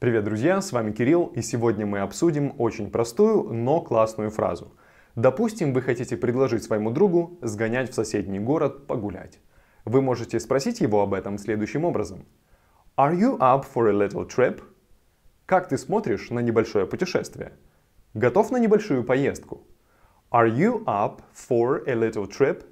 Привет, друзья, с вами Кирилл, и сегодня мы обсудим очень простую, но классную фразу. Допустим, вы хотите предложить своему другу сгонять в соседний город погулять. Вы можете спросить его об этом следующим образом. Are you up for a little trip? Как ты смотришь на небольшое путешествие? Готов на небольшую поездку? Are you up for a little trip?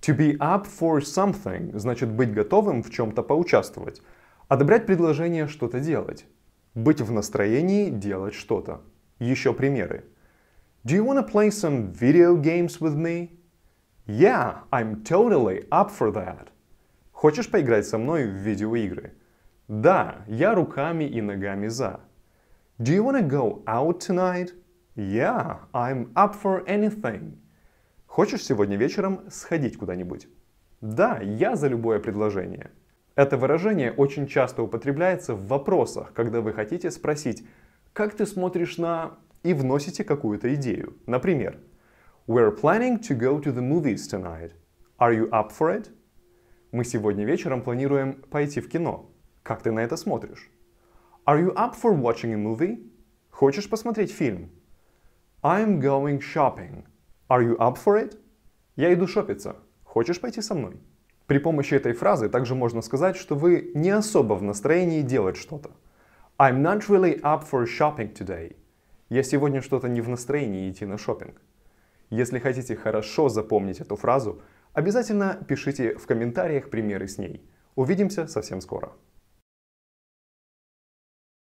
To be up for something значит быть готовым в чем-то поучаствовать. Одобрять предложение что-то делать. Быть в настроении делать что-то. Еще примеры. Do you want to play some video games with me? Yeah, I'm totally up for that. Хочешь поиграть со мной в видеоигры? Да, я руками и ногами за. Do you want to go out tonight? Yeah, I'm up for anything. Хочешь сегодня вечером сходить куда-нибудь? Да, я за любое предложение. Это выражение очень часто употребляется в вопросах, когда вы хотите спросить, как ты смотришь на... и вносите какую-то идею. Например, We're planning to go to the movies tonight. Are you up for it? Мы сегодня вечером планируем пойти в кино. Как ты на это смотришь? Are you up for watching a movie? Хочешь посмотреть фильм? I'm going shopping. Are you up for it? Я иду шопиться. Хочешь пойти со мной? При помощи этой фразы также можно сказать, что вы не особо в настроении делать что-то. I'm not really up for shopping today. Я сегодня что-то не в настроении идти на шопинг. Если хотите хорошо запомнить эту фразу, обязательно пишите в комментариях примеры с ней. Увидимся совсем скоро.